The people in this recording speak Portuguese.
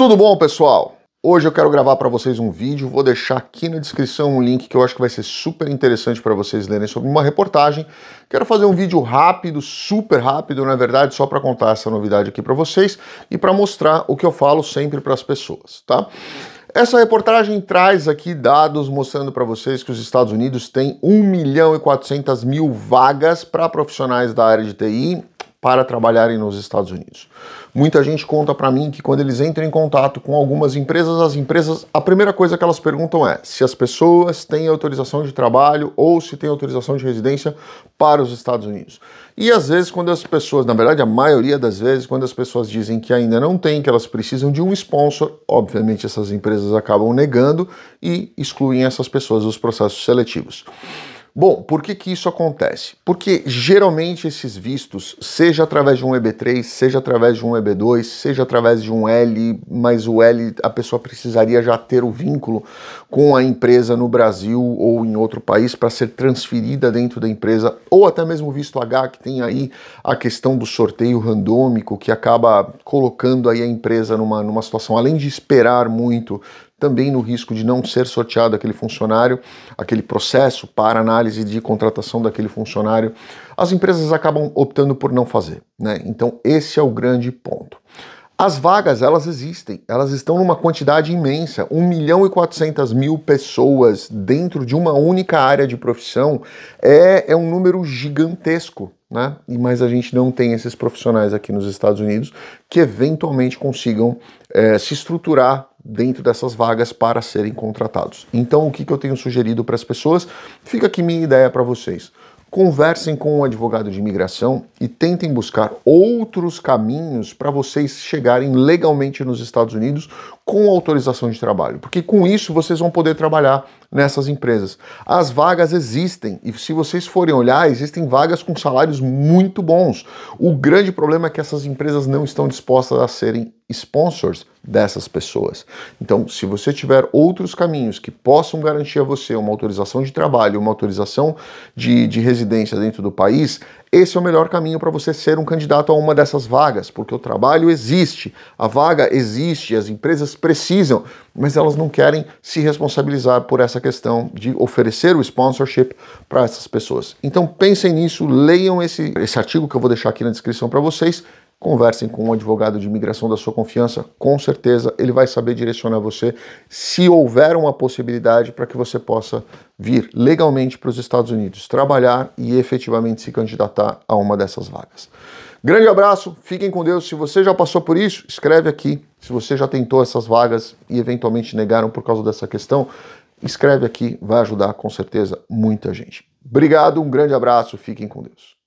Tudo bom, pessoal? Hoje eu quero gravar para vocês um vídeo, vou deixar aqui na descrição um link que eu acho que vai ser super interessante para vocês lerem sobre uma reportagem. Quero fazer um vídeo rápido, super rápido, na verdade, só para contar essa novidade aqui para vocês e para mostrar o que eu falo sempre para as pessoas, tá? Essa reportagem traz aqui dados mostrando para vocês que os Estados Unidos têm 1 milhão e 400 mil vagas para profissionais da área de TI para trabalharem nos Estados Unidos. Muita gente conta para mim que quando eles entram em contato com algumas empresas, as empresas, a primeira coisa que elas perguntam é se as pessoas têm autorização de trabalho ou se têm autorização de residência para os Estados Unidos. E às vezes, quando as pessoas, na verdade, a maioria das vezes, quando as pessoas dizem que ainda não têm, que elas precisam de um sponsor, obviamente essas empresas acabam negando e excluem essas pessoas dos processos seletivos. Bom, por que, que isso acontece? Porque geralmente esses vistos, seja através de um EB3, seja através de um EB2, seja através de um L, mas o L a pessoa precisaria já ter o vínculo com a empresa no Brasil ou em outro país para ser transferida dentro da empresa, ou até mesmo visto H, que tem aí a questão do sorteio randômico, que acaba colocando aí a empresa numa, numa situação, além de esperar muito também no risco de não ser sorteado aquele funcionário, aquele processo para análise de contratação daquele funcionário, as empresas acabam optando por não fazer. Né? Então, esse é o grande ponto. As vagas, elas existem, elas estão numa quantidade imensa. 1 milhão e 400 mil pessoas dentro de uma única área de profissão é, é um número gigantesco, né? E, mas a gente não tem esses profissionais aqui nos Estados Unidos que eventualmente consigam é, se estruturar dentro dessas vagas para serem contratados. Então, o que, que eu tenho sugerido para as pessoas? Fica aqui minha ideia para vocês. Conversem com um advogado de imigração e tentem buscar outros caminhos para vocês chegarem legalmente nos Estados Unidos com autorização de trabalho, porque com isso vocês vão poder trabalhar nessas empresas. As vagas existem e se vocês forem olhar, existem vagas com salários muito bons. O grande problema é que essas empresas não estão dispostas a serem sponsors dessas pessoas. Então, se você tiver outros caminhos que possam garantir a você uma autorização de trabalho, uma autorização de, de residência dentro do país, esse é o melhor caminho para você ser um candidato a uma dessas vagas, porque o trabalho existe, a vaga existe, as empresas precisam, mas elas não querem se responsabilizar por essa questão de oferecer o sponsorship para essas pessoas. Então pensem nisso, leiam esse, esse artigo que eu vou deixar aqui na descrição para vocês conversem com um advogado de imigração da sua confiança, com certeza ele vai saber direcionar você se houver uma possibilidade para que você possa vir legalmente para os Estados Unidos, trabalhar e efetivamente se candidatar a uma dessas vagas. Grande abraço, fiquem com Deus. Se você já passou por isso, escreve aqui. Se você já tentou essas vagas e eventualmente negaram por causa dessa questão, escreve aqui, vai ajudar com certeza muita gente. Obrigado, um grande abraço, fiquem com Deus.